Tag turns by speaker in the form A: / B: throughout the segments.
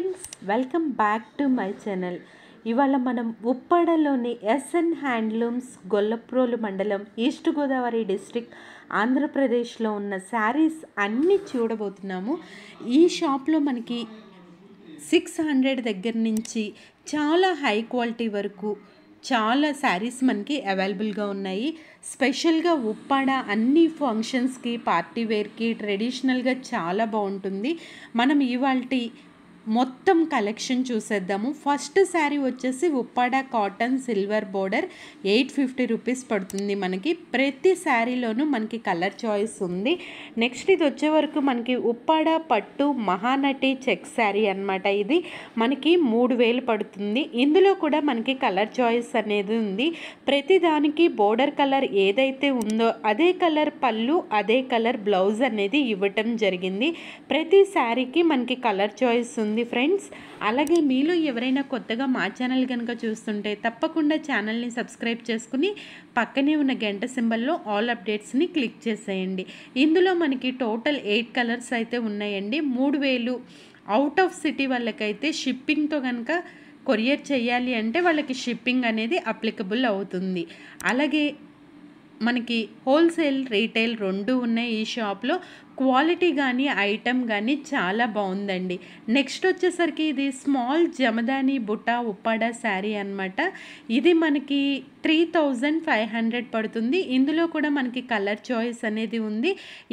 A: friends welcome back to my channel ఇవాళ మనం ఉప్పాడలోని SN handlooms Gollaprolu మండలం ఈస్ట్ గోదావరి డిస్టిక్ ఆంధ్రప్రదేశ్లో ఉన్న శారీస్ అన్నీ చూడబోతున్నాము ఈ షాప్లో మనకి సిక్స్ హండ్రెడ్ దగ్గర నుంచి చాలా హై క్వాలిటీ వరకు చాలా శారీస్ మనకి అవైలబుల్గా ఉన్నాయి స్పెషల్గా ఉప్పాడ అన్ని ఫంక్షన్స్కి పార్టీ వేర్కి ట్రెడిషనల్గా చాలా బాగుంటుంది మనం ఇవాళ మొత్తం కలెక్షన్ చూసేద్దాము ఫస్ట్ శారీ వచ్చేసి Uppada cotton silver border eight fifty rupees పడుతుంది మనకి ప్రతి శారీలోనూ మనకి కలర్ చాయిస్ ఉంది నెక్స్ట్ ఇది వచ్చే వరకు మనకి ఉప్పాడ పట్టు మహానటి చెక్ శారీ అనమాట ఇది మనకి మూడు వేలు పడుతుంది ఇందులో కూడా మనకి కలర్ చాయిస్ అనేది ఉంది ప్రతి దానికి బోర్డర్ కలర్ ఏదైతే ఉందో అదే కలర్ పళ్ళు అదే కలర్ బ్లౌజ్ అనేది ఇవ్వటం జరిగింది ప్రతి శారీకి మనకి కలర్ చాయిస్ ఉంది ఉంటుంది ఫ్రెండ్స్ అలాగే మీలో ఎవరైనా కొత్తగా మా ఛానల్ కనుక చూస్తుంటే తప్పకుండా ఛానల్ని సబ్స్క్రైబ్ చేసుకుని పక్కనే ఉన్న గంట సింబల్లో ఆల్ అప్డేట్స్ని క్లిక్ చేసేయండి ఇందులో మనకి టోటల్ ఎయిట్ కలర్స్ అయితే ఉన్నాయండి మూడు వేలు అవుట్ ఆఫ్ సిటీ వాళ్ళకైతే షిప్పింగ్తో కనుక కొరియర్ చేయాలి అంటే వాళ్ళకి షిప్పింగ్ అనేది అప్లికబుల్ అవుతుంది అలాగే మనకి హోల్సేల్ రీటైల్ రెండు ఉన్నాయి ఈ షాప్లో క్వాలిటీ కానీ ఐటమ్ కానీ చాలా బాగుందండి నెక్స్ట్ వచ్చేసరికి ఇది స్మాల్ జమదాని బుట్ట ఉప్పాడ శారీ అనమాట ఇది మనకి త్రీ థౌజండ్ ఫైవ్ హండ్రెడ్ పడుతుంది ఇందులో కూడా మనకి కలర్ చాయిస్ అనేది ఉంది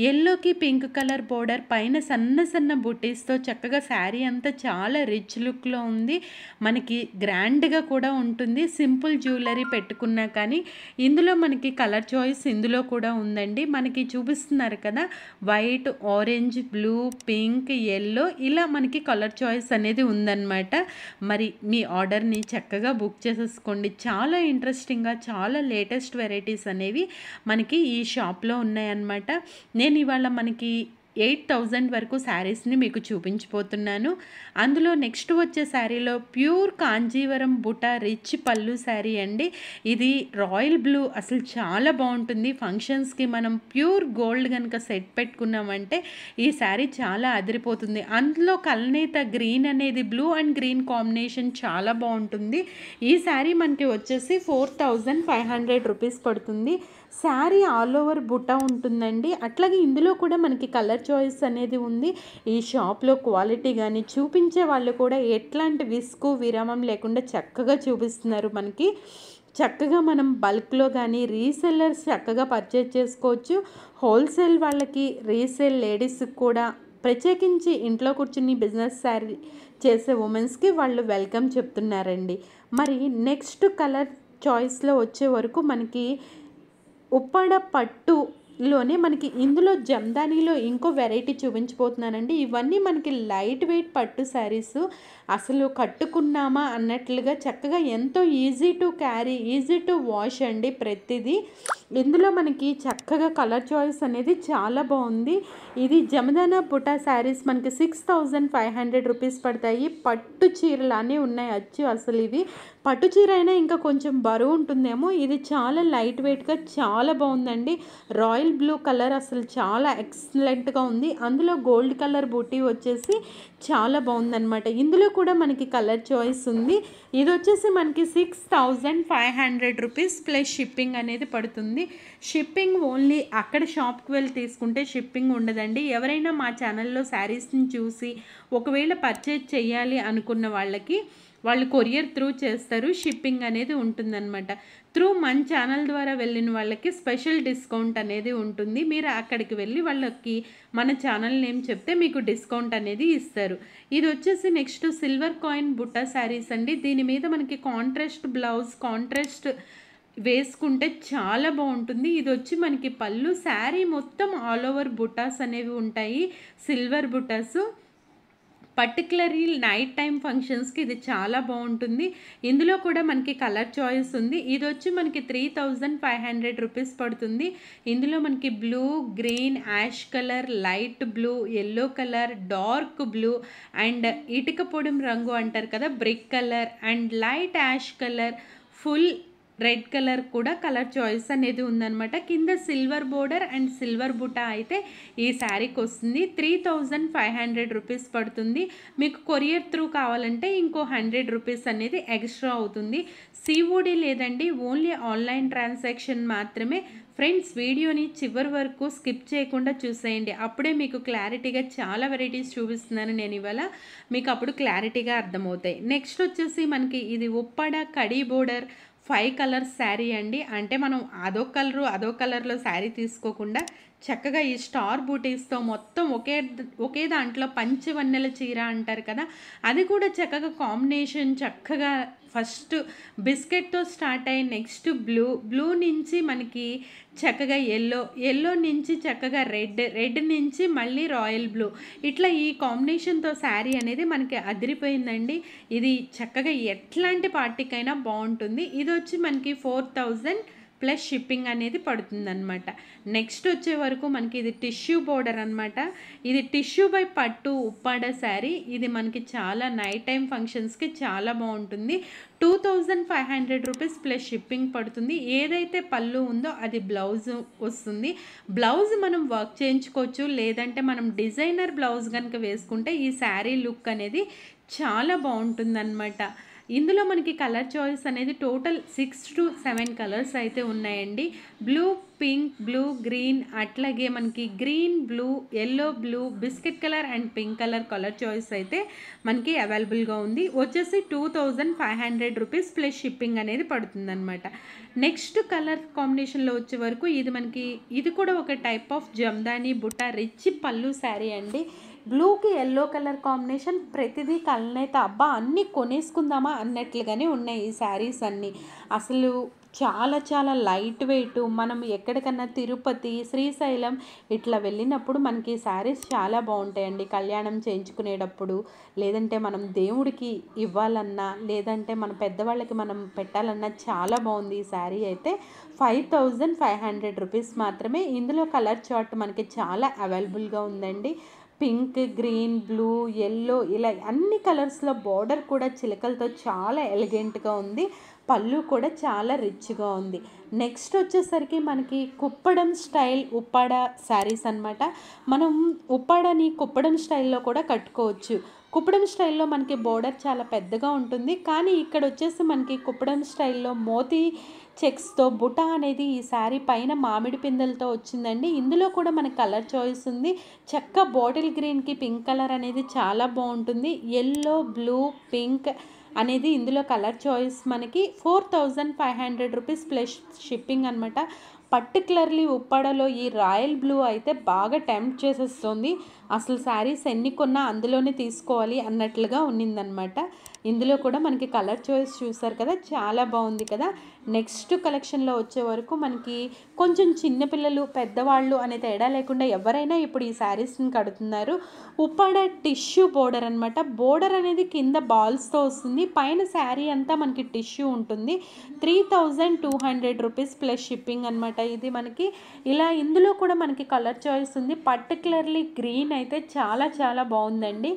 A: ఎల్లోకి పింక్ కలర్ బోర్డర్ పైన సన్న సన్న బుటీస్తో చక్కగా శారీ అంతా చాలా రిచ్ లుక్లో ఉంది మనకి గ్రాండ్గా కూడా ఉంటుంది సింపుల్ జ్యువెలరీ పెట్టుకున్నా కానీ ఇందులో మనకి కలర్ చాయిస్ ఇందులో కూడా ఉందండి మనకి చూపిస్తున్నారు కదా white white orange blue pink yellow ఇలా మనకి కలర్ చాయిస్ అనేది ఉందన్నమాట మరి మీ ఆర్డర్ని చక్కగా బుక్ చేసేసుకోండి చాలా ఇంట్రెస్టింగ్గా చాలా లేటెస్ట్ వెరైటీస్ అనేవి మనకి ఈ షాప్లో ఉన్నాయన్నమాట నేను ఇవాళ మనకి ఎయిట్ థౌజండ్ వరకు శారీస్ని మీకు చూపించిపోతున్నాను అందులో నెక్స్ట్ వచ్చే శారీలో ప్యూర్ కాంజీవరం బుట రిచ్ పళ్ళు శారీ అండి ఇది రాయల్ బ్లూ అసలు చాలా బాగుంటుంది ఫంక్షన్స్కి మనం ప్యూర్ గోల్డ్ కనుక సెట్ పెట్టుకున్నామంటే ఈ శారీ చాలా అదిరిపోతుంది అందులో కల్నేత గ్రీన్ అనేది బ్లూ అండ్ గ్రీన్ కాంబినేషన్ చాలా బాగుంటుంది ఈ శారీ మనకి వచ్చేసి four thousand five hundred rupees పడుతుంది శారీ ఆల్ ఓవర్ బుట్ట ఉంటుందండి అట్లాగే ఇందులో కూడా మనకి కలర్ చాయిస్ అనేది ఉంది ఈ షాప్లో క్వాలిటీ కానీ చూపించే వాళ్ళు కూడా ఎట్లాంటి విసుకు విరామం లేకుండా చక్కగా చూపిస్తున్నారు మనకి చక్కగా మనం బల్క్లో కానీ రీసెల్లర్స్ చక్కగా పర్చేజ్ చేసుకోవచ్చు హోల్సేల్ వాళ్ళకి రీసేల్ లేడీస్కి కూడా ప్రత్యేకించి ఇంట్లో కూర్చుని బిజినెస్ శారీ చేసే ఉమెన్స్కి వాళ్ళు వెల్కమ్ చెప్తున్నారండి మరి నెక్స్ట్ కలర్ చాయిస్లో వచ్చే వరకు మనకి ఉప్పాడ పట్టు లోనే మనకి ఇందులో జమ్దానీలో ఇంకో వెరైటీ చూపించబోతున్నానండి ఇవన్నీ మనకి లైట్ వెయిట్ పట్టు శారీస్ అసలు కట్టుకున్నామా అన్నట్లుగా చక్కగా ఎంతో easy to carry easy to wash అండి ప్రతిదీ ఇందులో మనకి చక్కగా కలర్ చాయిస్ అనేది చాలా బాగుంది ఇది జమదానా పుటా శారీస్ మనకి six thousand five hundred rupees పడతాయి పట్టు చీరలానే ఉన్నాయి అచ్చు అసలు ఇవి పట్టు చీర అయినా ఇంకా కొంచెం బరువు ఉంటుందేమో ఇది చాలా లైట్ వెయిట్గా చాలా బాగుందండి రాయల్ బ్లూ కలర్ అసలు చాలా ఎక్సలెంట్గా ఉంది అందులో గోల్డ్ కలర్ బూటీ వచ్చేసి చాలా బాగుందనమాట ఇందులో కూడా మనకి కలర్ చాయిస్ ఉంది ఇది వచ్చేసి మనకి six thousand five hundred rupees plus shipping అనేది పడుతుంది షిప్పింగ్ ఓన్లీ అక్కడ షాప్కి వెళ్ళి తీసుకుంటే షిప్పింగ్ ఉండదండి ఎవరైనా మా ఛానల్లో శారీస్ని చూసి ఒకవేళ పర్చేజ్ చేయాలి అనుకున్న వాళ్ళకి వాళ్ళు కొరియర్ త్రూ చేస్తారు షిప్పింగ్ అనేది ఉంటుందన్నమాట త్రూ మన ఛానల్ ద్వారా వెళ్ళిన వాళ్ళకి స్పెషల్ డిస్కౌంట్ అనేది ఉంటుంది మీరు అక్కడికి వెళ్ళి వాళ్ళకి మన ఛానల్ నేమ్ చెప్తే మీకు డిస్కౌంట్ అనేది ఇస్తారు ఇది వచ్చేసి నెక్స్ట్ సిల్వర్ కాయిన్ బుట్ట శారీస్ అండి దీని మీద మనకి కాంట్రాస్ట్ బ్లౌజ్ కాంట్రాస్ట్ వేసుకుంటే చాలా బాగుంటుంది ఇది వచ్చి మనకి పళ్ళు శారీ మొత్తం ఆల్ ఓవర్ బుటాస్ అనేవి ఉంటాయి సిల్వర్ బుటాస్ పర్టికులర్లీ నైట్ టైం ఫంక్షన్స్కి ఇది చాలా బాగుంటుంది ఇందులో కూడా మనకి కలర్ చాయిస్ ఉంది ఇది వచ్చి మనకి three thousand five hundred rupees పడుతుంది ఇందులో మనకి blue green ash colour light blue yellow colour dark blue and ఇటుక పొడిం రంగు అంటారు కదా brick colour and light ash colour full red colour కూడా కలర్ చాయిస్ అనేది ఉందనమాట కింద సిల్వర్ బోర్డర్ అండ్ సిల్వర్ బుటా అయితే ఈ శారీకి వస్తుంది three thousand five hundred rupees పడుతుంది మీకు కొరియర్ త్రూ కావాలంటే ఇంకో హండ్రెడ్ రూపీస్ అనేది ఎక్స్ట్రా అవుతుంది సివుడి లేదండి ఓన్లీ ఆన్లైన్ ట్రాన్సాక్షన్ మాత్రమే ఫ్రెండ్స్ వీడియోని చివరి వరకు స్కిప్ చేయకుండా చూసేయండి అప్పుడే మీకు క్లారిటీగా చాలా వెరైటీస్ చూపిస్తున్నాను నేను ఇవాళ మీకు అప్పుడు క్లారిటీగా అర్థమవుతాయి నెక్స్ట్ వచ్చేసి మనకి ఇది ఉప్పాడ కడీ బోర్డర్ ఫైవ్ కలర్స్ శారీ అండి అంటే మనం అదో కలరు అదో కలర్లో శారీ తీసుకోకుండా చక్కగా ఈ స్టార్ బూటీస్తో మొత్తం ఒకే ఒకే దాంట్లో పంచవన్నెల చీర అంటారు కదా అది కూడా చక్కగా కాంబినేషన్ చక్కగా ఫస్ట్ బిస్కెట్తో స్టార్ట్ అయ్యి నెక్స్ట్ బ్లూ బ్లూ నుంచి మనకి చక్కగా ఎల్లో ఎల్లో నుంచి చక్కగా రెడ్ రెడ్ నుంచి మళ్ళీ రాయల్ బ్లూ ఇట్లా ఈ కాంబినేషన్తో శారీ అనేది మనకి అదిరిపోయిందండి ఇది చక్కగా ఎట్లాంటి పార్టీకైనా బాగుంటుంది ఇది వచ్చి మనకి ఫోర్ థౌజండ్ ప్లస్ షిప్పింగ్ అనేది పడుతుందన్నమాట నెక్స్ట్ వచ్చే వరకు మనకి ఇది టిష్యూ బోర్డర్ అనమాట ఇది టిష్యూ బై పట్టు ఉప్పాడ శారీ ఇది మనకి చాలా నైట్ టైం ఫంక్షన్స్కి చాలా బాగుంటుంది two thousand five hundred rupees plus shipping పడుతుంది ఏదైతే పళ్ళు ఉందో అది బ్లౌజ్ వస్తుంది బ్లౌజ్ మనం వర్క్ చేయించుకోవచ్చు లేదంటే మనం డిజైనర్ బ్లౌజ్ కనుక వేసుకుంటే ఈ శారీ లుక్ అనేది చాలా బాగుంటుందన్నమాట ఇందులో మనకి కలర్ చాయిస్ అనేది total six to seven colours అయితే ఉన్నాయండి బ్లూ పింక్ బ్లూ గ్రీన్ అట్లాగే మనకి green blue yellow blue biscuit colour and pink colour colour choice అయితే మనకి అవైలబుల్గా ఉంది వచ్చేసి two thousand five hundred rupees plus shipping అనేది పడుతుందన్నమాట నెక్స్ట్ కలర్ కాంబినేషన్లో వచ్చే వరకు ఇది మనకి ఇది కూడా ఒక టైప్ ఆఫ్ జమ్దాని బుట్ట రిచ్ పళ్ళు శారీ అండి బ్లూకి ఎల్లో కలర్ కాంబినేషన్ ప్రతిదీ కళ్ళనైతే అబ్బా అన్నీ కొనేసుకుందామా అన్నట్లుగానే ఉన్నాయి ఈ శారీస్ అన్నీ అసలు చాలా చాలా లైట్ వెయిట్ మనం ఎక్కడికన్నా తిరుపతి శ్రీశైలం ఇట్లా వెళ్ళినప్పుడు మనకి శారీస్ చాలా బాగుంటాయండి కళ్యాణం చేయించుకునేటప్పుడు లేదంటే మనం దేవుడికి ఇవ్వాలన్నా లేదంటే మన పెద్దవాళ్ళకి మనం పెట్టాలన్నా చాలా బాగుంది ఈ శారీ అయితే five thousand five hundred rupees మాత్రమే ఇందులో కలర్ చార్ట్ మనకి చాలా అవైలబుల్గా ఉందండి పింక్ గ్రీన్ బ్లూ ఎల్లో ఇలా అన్ని కలర్స్లో బార్డర్ కూడా చిలకలతో చాలా ఎలిగెంట్గా ఉంది పళ్ళు కూడా చాలా రిచ్గా ఉంది నెక్స్ట్ వచ్చేసరికి మనకి కుప్పడం స్టైల్ ఉప్పాడ శారీస్ అనమాట మనం ఉప్పాడని కుప్పడం స్టైల్లో కూడా కట్టుకోవచ్చు కుప్పడం స్టైల్లో మనకి బోర్డర్ చాలా పెద్దగా ఉంటుంది కానీ ఇక్కడ వచ్చేసి మనకి కుప్పడం స్టైల్లో మోతీ చెక్స్తో బుటా అనేది ఈ శారీ పైన మామిడి పిందెలతో వచ్చిందండి ఇందులో కూడా మనకి కలర్ చాయిస్ ఉంది చక్క బాటిల్ గ్రీన్కి పింక్ కలర్ అనేది చాలా బాగుంటుంది ఎల్లో బ్లూ పింక్ అనేది ఇందులో కలర్ చాయిస్ మనకి four thousand five hundred rupees plus shipping అనమాట పర్టికులర్లీ ఉప్పాడలో ఈ రాయల్ బ్లూ అయితే బాగా టెంప్ట్ చేసేస్తుంది అసలు శారీస్ ఎన్ని కొన్నా అందులోనే తీసుకోవాలి అన్నట్లుగా ఉన్నిందనమాట ఇందులో కూడా మనకి కలర్ చాయిస్ చూసారు కదా చాలా బాగుంది కదా నెక్స్ట్ కలెక్షన్లో వచ్చే వరకు మనకి కొంచెం చిన్నపిల్లలు పెద్దవాళ్ళు అనే తేడా లేకుండా ఎవరైనా ఇప్పుడు ఈ శారీస్ని కడుతున్నారు ఉప్పాడ టిష్యూ బోర్డర్ అనమాట బోర్డర్ అనేది కింద బాల్స్తో వస్తుంది పైన శారీ అంతా మనకి టిష్యూ ఉంటుంది three thousand two hundred rupees plus shipping అనమాట ఇది మనకి ఇలా ఇందులో కూడా మనకి కలర్ చాయిస్ ఉంది పర్టికులర్లీ గ్రీన్ అయితే చాలా చాలా బాగుందండి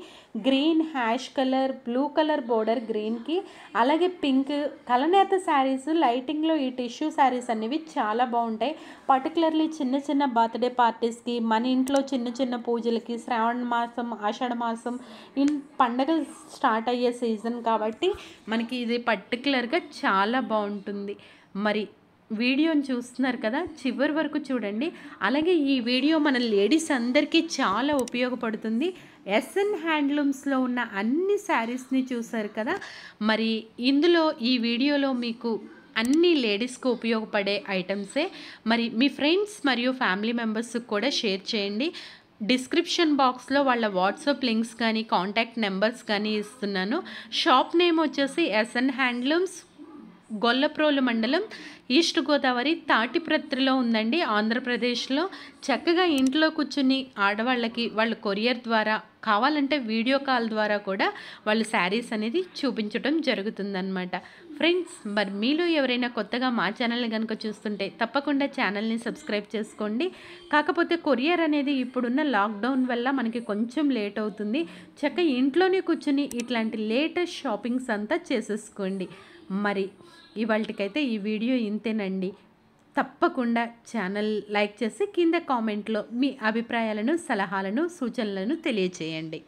A: green ash colour blue colour border border గ్రీన్కి అలాగే పింక్ కలనేత శారీస్ లైటింగ్లో ఈ టిష్యూ శారీస్ అనేవి చాలా బాగుంటాయి పర్టికులర్లీ చిన్న చిన్న బర్త్డే పార్టీస్కి మన ఇంట్లో చిన్న చిన్న పూజలకి శ్రావణ మాసం ఆషాఢ మాసం ఇన్ పండగలు స్టార్ట్ అయ్యే సీజన్ కాబట్టి మనకి ఇది పర్టికులర్గా చాలా బాగుంటుంది మరి వీడియోని చూస్తున్నారు కదా చివరి వరకు చూడండి అలాగే ఈ వీడియో మన లేడీస్ అందరికీ చాలా ఉపయోగపడుతుంది ఎస్ఎన్ హ్యాండ్లూమ్స్లో ఉన్న అన్ని శారీస్ని చూసారు కదా మరి ఇందులో ఈ వీడియోలో మీకు అన్ని లేడీస్కు ఉపయోగపడే ఐటమ్సే మరి మీ ఫ్రెండ్స్ మరియు ఫ్యామిలీ మెంబర్స్కి కూడా షేర్ చేయండి డిస్క్రిప్షన్ బాక్స్లో వాళ్ళ వాట్సాప్ లింక్స్ కానీ కాంటాక్ట్ నెంబర్స్ కానీ ఇస్తున్నాను షాప్ నేమ్ వచ్చేసి ఎస్ఎన్ హ్యాండ్లూమ్స్ గొల్లప్రోలు మండలం ఈస్ట్ గోదావరి తాటిప్రత్రిలో ఉందండి ఆంధ్రప్రదేశ్లో చక్కగా ఇంట్లో కూర్చుని ఆడవాళ్ళకి వాళ్ళు కొరియర్ ద్వారా కావాలంటే వీడియో కాల్ ద్వారా కూడా వాళ్ళు శారీస్ అనేది చూపించడం జరుగుతుందన్నమాట ఫ్రెండ్స్ మరి మీలో ఎవరైనా కొత్తగా మా ఛానల్ని కనుక చూస్తుంటే తప్పకుండా ఛానల్ని సబ్స్క్రైబ్ చేసుకోండి కాకపోతే కొరియర్ అనేది ఇప్పుడున్న లాక్డౌన్ వల్ల మనకి కొంచెం లేట్ అవుతుంది చక్క ఇంట్లోనే కూర్చుని ఇట్లాంటి లేటెస్ట్ షాపింగ్స్ అంతా చేసేసుకోండి మరి ఇవాళకైతే ఈ వీడియో ఇంతేనండి తప్పకుండా ఛానల్ లైక్ చేసి కింద కామెంట్లో మీ అభిప్రాయాలను సలహాలను సూచనలను తెలియచేయండి